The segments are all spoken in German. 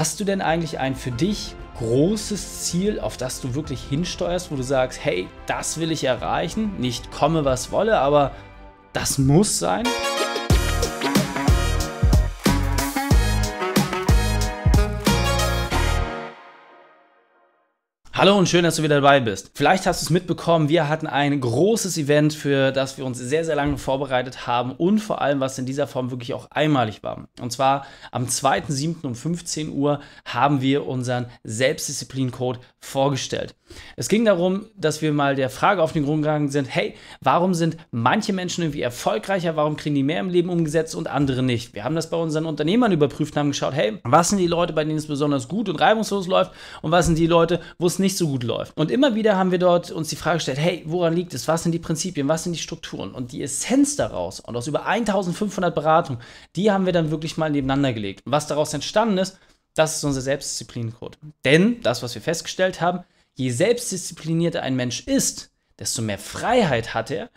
Hast du denn eigentlich ein für dich großes Ziel, auf das du wirklich hinsteuerst, wo du sagst, hey, das will ich erreichen, nicht komme, was wolle, aber das muss sein? Hallo und schön, dass du wieder dabei bist. Vielleicht hast du es mitbekommen, wir hatten ein großes Event, für das wir uns sehr, sehr lange vorbereitet haben und vor allem, was in dieser Form wirklich auch einmalig war. Und zwar am 2.7. um 15 Uhr haben wir unseren Selbstdisziplin-Code vorgestellt. Es ging darum, dass wir mal der Frage auf den Grund gegangen sind, hey, warum sind manche Menschen irgendwie erfolgreicher, warum kriegen die mehr im Leben umgesetzt und andere nicht? Wir haben das bei unseren Unternehmern überprüft und haben geschaut, hey, was sind die Leute, bei denen es besonders gut und reibungslos läuft und was sind die Leute, wo es nicht nicht so gut läuft. Und immer wieder haben wir dort uns die Frage gestellt, hey, woran liegt es? Was sind die Prinzipien? Was sind die Strukturen? Und die Essenz daraus und aus über 1500 Beratungen, die haben wir dann wirklich mal nebeneinander gelegt. Und was daraus entstanden ist, das ist unser Selbstdisziplinencode. Denn das, was wir festgestellt haben, je selbstdisziplinierter ein Mensch ist, desto mehr Freiheit hat er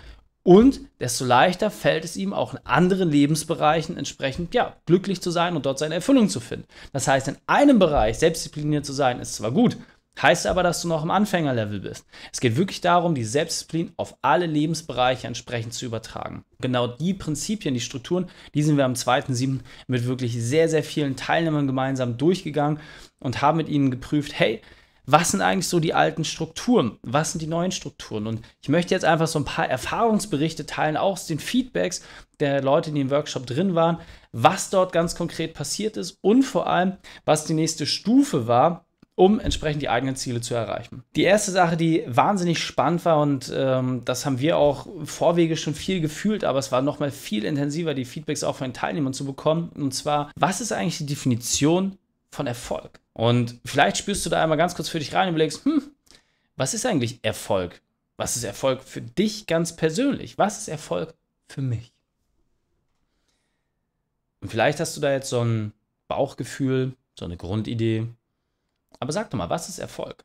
und desto leichter fällt es ihm auch in anderen Lebensbereichen entsprechend, ja, glücklich zu sein und dort seine Erfüllung zu finden. Das heißt, in einem Bereich selbstdiszipliniert zu sein, ist zwar gut, Heißt aber, dass du noch im Anfängerlevel bist. Es geht wirklich darum, die Selbstdisziplin auf alle Lebensbereiche entsprechend zu übertragen. Genau die Prinzipien, die Strukturen, die sind wir am 2.7. mit wirklich sehr, sehr vielen Teilnehmern gemeinsam durchgegangen und haben mit ihnen geprüft, hey, was sind eigentlich so die alten Strukturen? Was sind die neuen Strukturen? Und ich möchte jetzt einfach so ein paar Erfahrungsberichte teilen, auch aus den Feedbacks der Leute, die im Workshop drin waren, was dort ganz konkret passiert ist und vor allem, was die nächste Stufe war, um entsprechend die eigenen Ziele zu erreichen. Die erste Sache, die wahnsinnig spannend war und ähm, das haben wir auch vorwege schon viel gefühlt, aber es war nochmal viel intensiver, die Feedbacks auch von den Teilnehmern zu bekommen. Und zwar, was ist eigentlich die Definition von Erfolg? Und vielleicht spürst du da einmal ganz kurz für dich rein und überlegst, hm, was ist eigentlich Erfolg? Was ist Erfolg für dich ganz persönlich? Was ist Erfolg für mich? Und vielleicht hast du da jetzt so ein Bauchgefühl, so eine Grundidee, aber sag doch mal, was ist Erfolg?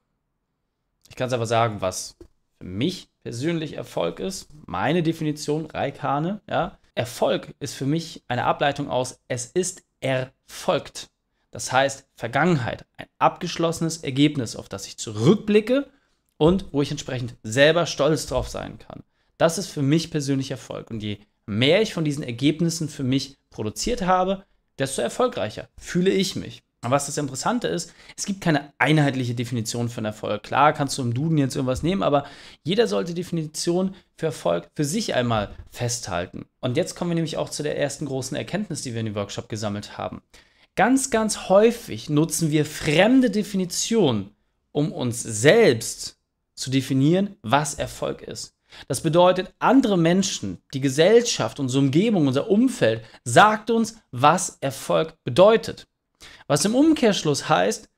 Ich kann es aber sagen, was für mich persönlich Erfolg ist. Meine Definition, Raikane, ja. Erfolg ist für mich eine Ableitung aus, es ist erfolgt. Das heißt Vergangenheit, ein abgeschlossenes Ergebnis, auf das ich zurückblicke und wo ich entsprechend selber stolz drauf sein kann. Das ist für mich persönlich Erfolg. Und je mehr ich von diesen Ergebnissen für mich produziert habe, desto erfolgreicher fühle ich mich. Aber was das Interessante ist, es gibt keine einheitliche Definition von Erfolg. Klar kannst du im Duden jetzt irgendwas nehmen, aber jeder sollte Definition für Erfolg für sich einmal festhalten. Und jetzt kommen wir nämlich auch zu der ersten großen Erkenntnis, die wir in dem Workshop gesammelt haben. Ganz, ganz häufig nutzen wir fremde Definitionen, um uns selbst zu definieren, was Erfolg ist. Das bedeutet, andere Menschen, die Gesellschaft, unsere Umgebung, unser Umfeld sagt uns, was Erfolg bedeutet. Was im Umkehrschluss heißt,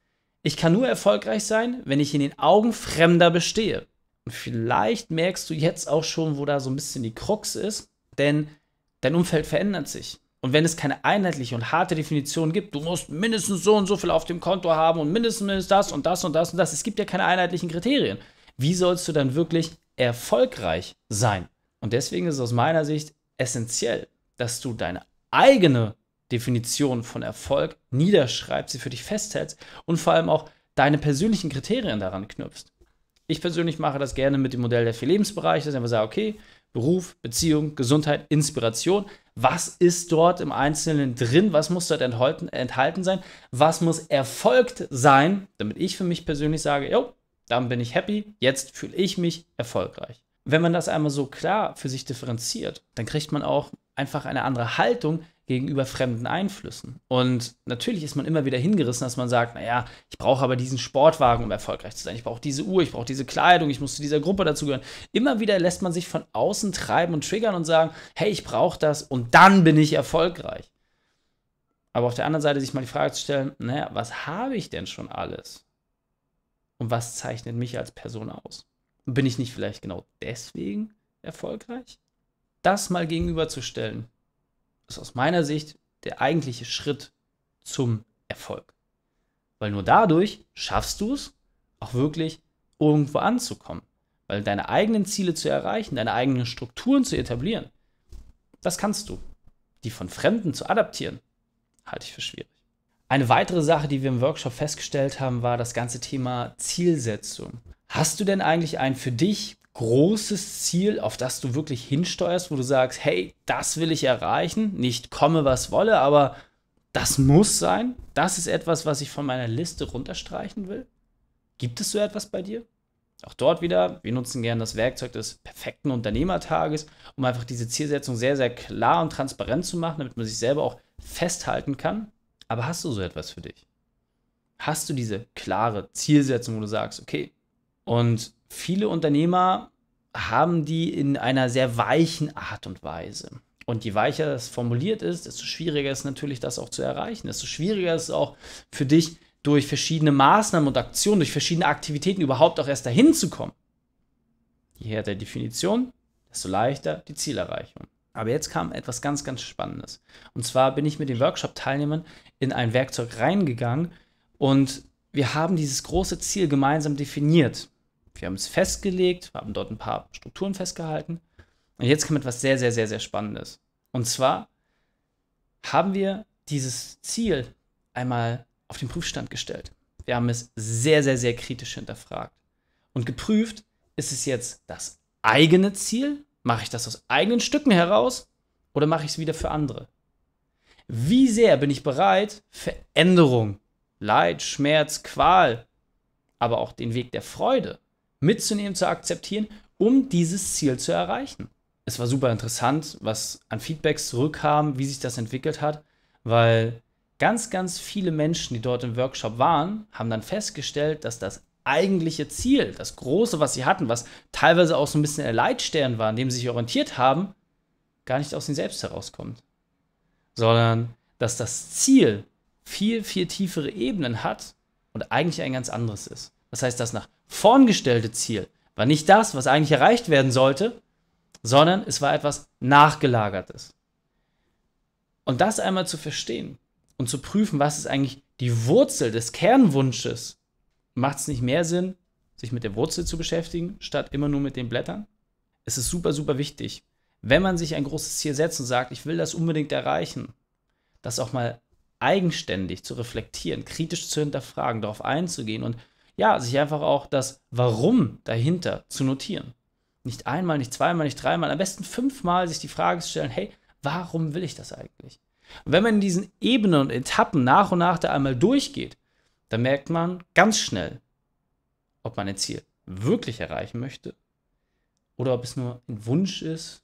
ich kann nur erfolgreich sein, wenn ich in den Augen Fremder bestehe. Und vielleicht merkst du jetzt auch schon, wo da so ein bisschen die Krux ist, denn dein Umfeld verändert sich. Und wenn es keine einheitliche und harte Definition gibt, du musst mindestens so und so viel auf dem Konto haben und mindestens das und das und das und das, es gibt ja keine einheitlichen Kriterien. Wie sollst du dann wirklich erfolgreich sein? Und deswegen ist es aus meiner Sicht essentiell, dass du deine eigene Definition von Erfolg niederschreibst, sie für dich festhältst und vor allem auch deine persönlichen Kriterien daran knüpfst. Ich persönlich mache das gerne mit dem Modell der vier Lebensbereiche, dass ich einfach sage, okay, Beruf, Beziehung, Gesundheit, Inspiration. Was ist dort im Einzelnen drin? Was muss dort enthalten, enthalten sein? Was muss erfolgt sein, damit ich für mich persönlich sage, jo, dann bin ich happy, jetzt fühle ich mich erfolgreich. Wenn man das einmal so klar für sich differenziert, dann kriegt man auch einfach eine andere Haltung gegenüber fremden Einflüssen. Und natürlich ist man immer wieder hingerissen, dass man sagt, naja, ich brauche aber diesen Sportwagen, um erfolgreich zu sein. Ich brauche diese Uhr, ich brauche diese Kleidung, ich muss zu dieser Gruppe dazugehören. Immer wieder lässt man sich von außen treiben und triggern und sagen, hey, ich brauche das und dann bin ich erfolgreich. Aber auf der anderen Seite sich mal die Frage zu stellen, naja, was habe ich denn schon alles? Und was zeichnet mich als Person aus? bin ich nicht vielleicht genau deswegen erfolgreich? Das mal gegenüberzustellen, ist aus meiner Sicht der eigentliche Schritt zum Erfolg. Weil nur dadurch schaffst du es, auch wirklich irgendwo anzukommen. Weil deine eigenen Ziele zu erreichen, deine eigenen Strukturen zu etablieren, das kannst du. Die von Fremden zu adaptieren, halte ich für schwierig. Eine weitere Sache, die wir im Workshop festgestellt haben, war das ganze Thema Zielsetzung. Hast du denn eigentlich ein für dich großes Ziel, auf das du wirklich hinsteuerst, wo du sagst, hey, das will ich erreichen, nicht komme, was wolle, aber das muss sein? Das ist etwas, was ich von meiner Liste runterstreichen will? Gibt es so etwas bei dir? Auch dort wieder, wir nutzen gerne das Werkzeug des perfekten Unternehmertages, um einfach diese Zielsetzung sehr, sehr klar und transparent zu machen, damit man sich selber auch festhalten kann. Aber hast du so etwas für dich? Hast du diese klare Zielsetzung, wo du sagst, okay, und viele Unternehmer haben die in einer sehr weichen Art und Weise. Und je weicher das formuliert ist, desto schwieriger ist natürlich das auch zu erreichen. Desto schwieriger ist es auch für dich, durch verschiedene Maßnahmen und Aktionen, durch verschiedene Aktivitäten überhaupt auch erst dahin zu kommen. Je härter die Definition, desto leichter die Zielerreichung. Aber jetzt kam etwas ganz, ganz Spannendes. Und zwar bin ich mit den Workshop-Teilnehmern in ein Werkzeug reingegangen und wir haben dieses große Ziel gemeinsam definiert. Wir haben es festgelegt, haben dort ein paar Strukturen festgehalten. Und jetzt kommt etwas sehr, sehr, sehr, sehr Spannendes. Und zwar haben wir dieses Ziel einmal auf den Prüfstand gestellt. Wir haben es sehr, sehr, sehr kritisch hinterfragt und geprüft, ist es jetzt das eigene Ziel? Mache ich das aus eigenen Stücken heraus oder mache ich es wieder für andere? Wie sehr bin ich bereit, Veränderung, Leid, Schmerz, Qual, aber auch den Weg der Freude mitzunehmen, zu akzeptieren, um dieses Ziel zu erreichen. Es war super interessant, was an Feedbacks zurückkam, wie sich das entwickelt hat, weil ganz, ganz viele Menschen, die dort im Workshop waren, haben dann festgestellt, dass das eigentliche Ziel, das große, was sie hatten, was teilweise auch so ein bisschen der Leitstern war, an dem sie sich orientiert haben, gar nicht aus ihnen selbst herauskommt, sondern dass das Ziel viel, viel tiefere Ebenen hat und eigentlich ein ganz anderes ist. Das heißt, das nach vorn gestellte Ziel war nicht das, was eigentlich erreicht werden sollte, sondern es war etwas Nachgelagertes. Und das einmal zu verstehen und zu prüfen, was ist eigentlich die Wurzel des Kernwunsches, macht es nicht mehr Sinn, sich mit der Wurzel zu beschäftigen, statt immer nur mit den Blättern? Es ist super, super wichtig, wenn man sich ein großes Ziel setzt und sagt, ich will das unbedingt erreichen, das auch mal eigenständig zu reflektieren, kritisch zu hinterfragen, darauf einzugehen und ja, sich einfach auch das Warum dahinter zu notieren. Nicht einmal, nicht zweimal, nicht dreimal, am besten fünfmal sich die Frage zu stellen, hey, warum will ich das eigentlich? Und wenn man in diesen Ebenen und Etappen nach und nach da einmal durchgeht, dann merkt man ganz schnell, ob man ein Ziel wirklich erreichen möchte oder ob es nur ein Wunsch ist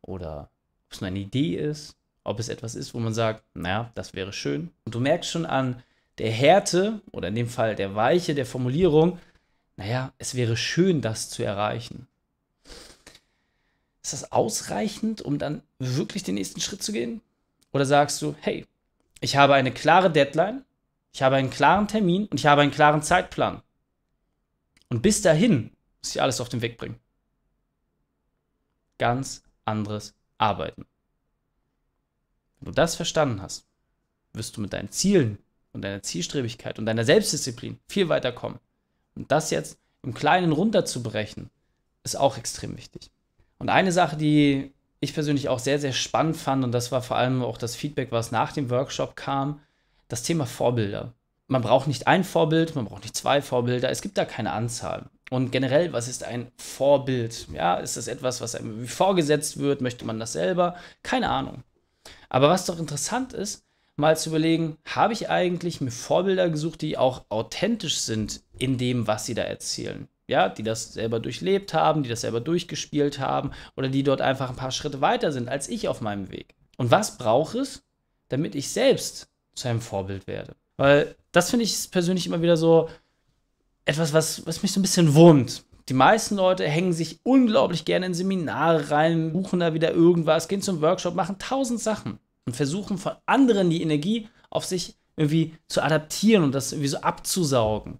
oder ob es nur eine Idee ist, ob es etwas ist, wo man sagt, naja, das wäre schön. Und du merkst schon an der Härte oder in dem Fall der Weiche der Formulierung, naja, es wäre schön, das zu erreichen. Ist das ausreichend, um dann wirklich den nächsten Schritt zu gehen? Oder sagst du, hey, ich habe eine klare Deadline, ich habe einen klaren Termin und ich habe einen klaren Zeitplan. Und bis dahin muss ich alles auf den Weg bringen. Ganz anderes Arbeiten. Wenn du das verstanden hast, wirst du mit deinen Zielen und deiner Zielstrebigkeit und deiner Selbstdisziplin viel weiter kommen. Und das jetzt im Kleinen runterzubrechen, ist auch extrem wichtig. Und eine Sache, die ich persönlich auch sehr, sehr spannend fand, und das war vor allem auch das Feedback, was nach dem Workshop kam, das Thema Vorbilder. Man braucht nicht ein Vorbild, man braucht nicht zwei Vorbilder, es gibt da keine Anzahl. Und generell, was ist ein Vorbild? Ja, ist das etwas, was einem vorgesetzt wird? Möchte man das selber? Keine Ahnung. Aber was doch interessant ist, mal zu überlegen, habe ich eigentlich mir Vorbilder gesucht, die auch authentisch sind in dem, was sie da erzählen? Ja, die das selber durchlebt haben, die das selber durchgespielt haben oder die dort einfach ein paar Schritte weiter sind als ich auf meinem Weg. Und was brauche es, damit ich selbst zu einem Vorbild werde? Weil das finde ich persönlich immer wieder so etwas, was, was mich so ein bisschen wurmt. Die meisten Leute hängen sich unglaublich gerne in Seminare rein, buchen da wieder irgendwas, gehen zum Workshop, machen tausend Sachen und versuchen von anderen die Energie auf sich irgendwie zu adaptieren und das irgendwie so abzusaugen.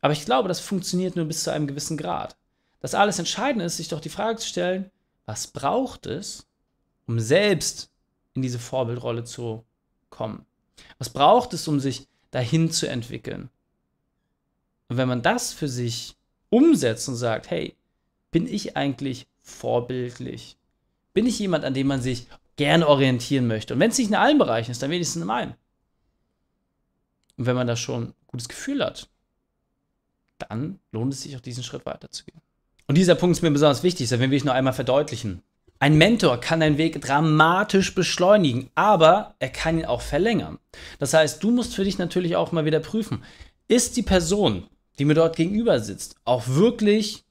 Aber ich glaube, das funktioniert nur bis zu einem gewissen Grad. Das alles Entscheidende ist, sich doch die Frage zu stellen, was braucht es, um selbst in diese Vorbildrolle zu kommen? Was braucht es, um sich dahin zu entwickeln? Und wenn man das für sich umsetzt und sagt, hey, bin ich eigentlich vorbildlich? Bin ich jemand, an dem man sich gerne orientieren möchte. Und wenn es nicht in allen Bereichen ist, dann wenigstens in einem. Und wenn man da schon ein gutes Gefühl hat, dann lohnt es sich auch diesen Schritt weiterzugehen. Und dieser Punkt ist mir besonders wichtig, den will ich noch einmal verdeutlichen. Ein Mentor kann deinen Weg dramatisch beschleunigen, aber er kann ihn auch verlängern. Das heißt, du musst für dich natürlich auch mal wieder prüfen, ist die Person, die mir dort gegenüber sitzt, auch wirklich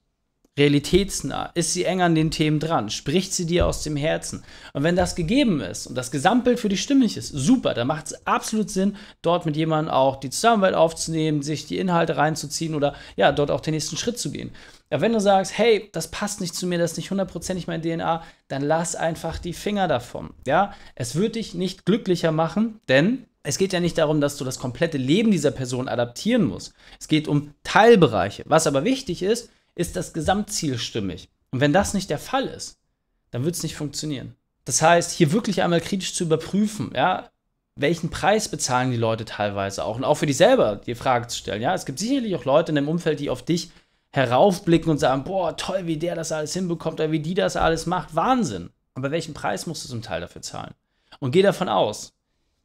realitätsnah? Ist sie eng an den Themen dran? Spricht sie dir aus dem Herzen? Und wenn das gegeben ist und das Gesamtbild für dich stimmig ist, super, dann macht es absolut Sinn, dort mit jemandem auch die Zusammenarbeit aufzunehmen, sich die Inhalte reinzuziehen oder ja, dort auch den nächsten Schritt zu gehen. Aber wenn du sagst, hey, das passt nicht zu mir, das ist nicht hundertprozentig mein DNA, dann lass einfach die Finger davon. Ja, es wird dich nicht glücklicher machen, denn es geht ja nicht darum, dass du das komplette Leben dieser Person adaptieren musst. Es geht um Teilbereiche. Was aber wichtig ist, ist das Gesamtziel stimmig. Und wenn das nicht der Fall ist, dann wird es nicht funktionieren. Das heißt, hier wirklich einmal kritisch zu überprüfen, ja, welchen Preis bezahlen die Leute teilweise auch und auch für dich selber die Frage zu stellen. Ja, es gibt sicherlich auch Leute in deinem Umfeld, die auf dich heraufblicken und sagen, boah, toll, wie der das alles hinbekommt oder wie die das alles macht, Wahnsinn. Aber welchen Preis musst du zum Teil dafür zahlen? Und geh davon aus,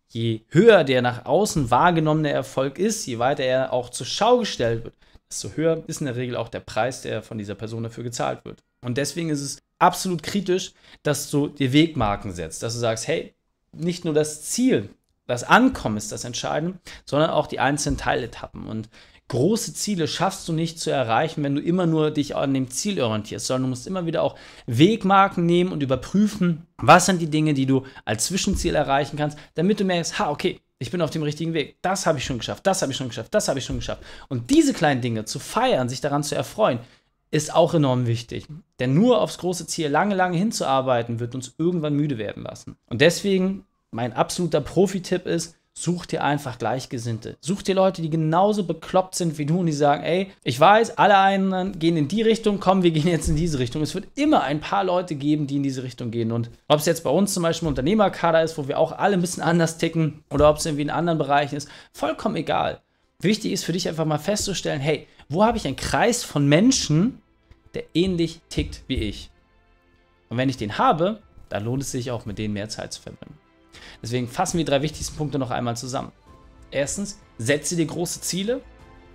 je höher der nach außen wahrgenommene Erfolg ist, je weiter er auch zur Schau gestellt wird, desto höher ist in der Regel auch der Preis, der von dieser Person dafür gezahlt wird. Und deswegen ist es absolut kritisch, dass du dir Wegmarken setzt, dass du sagst, hey, nicht nur das Ziel, das Ankommen ist das Entscheidende, sondern auch die einzelnen Teiletappen. Und große Ziele schaffst du nicht zu erreichen, wenn du immer nur dich an dem Ziel orientierst, sondern du musst immer wieder auch Wegmarken nehmen und überprüfen, was sind die Dinge, die du als Zwischenziel erreichen kannst, damit du merkst, ha, okay, ich bin auf dem richtigen Weg. Das habe ich schon geschafft, das habe ich schon geschafft, das habe ich schon geschafft. Und diese kleinen Dinge zu feiern, sich daran zu erfreuen, ist auch enorm wichtig. Denn nur aufs große Ziel lange, lange hinzuarbeiten, wird uns irgendwann müde werden lassen. Und deswegen, mein absoluter Profi-Tipp ist, Such dir einfach Gleichgesinnte. Such dir Leute, die genauso bekloppt sind wie du und die sagen, ey, ich weiß, alle einen gehen in die Richtung, komm, wir gehen jetzt in diese Richtung. Es wird immer ein paar Leute geben, die in diese Richtung gehen. Und ob es jetzt bei uns zum Beispiel ein Unternehmerkader ist, wo wir auch alle ein bisschen anders ticken oder ob es irgendwie in anderen Bereichen ist, vollkommen egal. Wichtig ist für dich einfach mal festzustellen, hey, wo habe ich einen Kreis von Menschen, der ähnlich tickt wie ich? Und wenn ich den habe, dann lohnt es sich auch, mit denen mehr Zeit zu verbringen. Deswegen fassen wir die drei wichtigsten Punkte noch einmal zusammen. Erstens, setze dir große Ziele.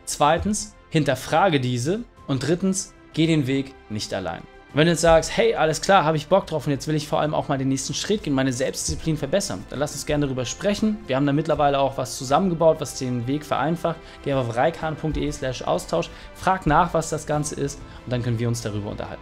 Zweitens, hinterfrage diese. Und drittens, geh den Weg nicht allein. Wenn du jetzt sagst, hey, alles klar, habe ich Bock drauf und jetzt will ich vor allem auch mal den nächsten Schritt gehen, meine Selbstdisziplin verbessern, dann lass uns gerne darüber sprechen. Wir haben da mittlerweile auch was zusammengebaut, was den Weg vereinfacht. Geh auf reikan.de slash Austausch, frag nach, was das Ganze ist und dann können wir uns darüber unterhalten.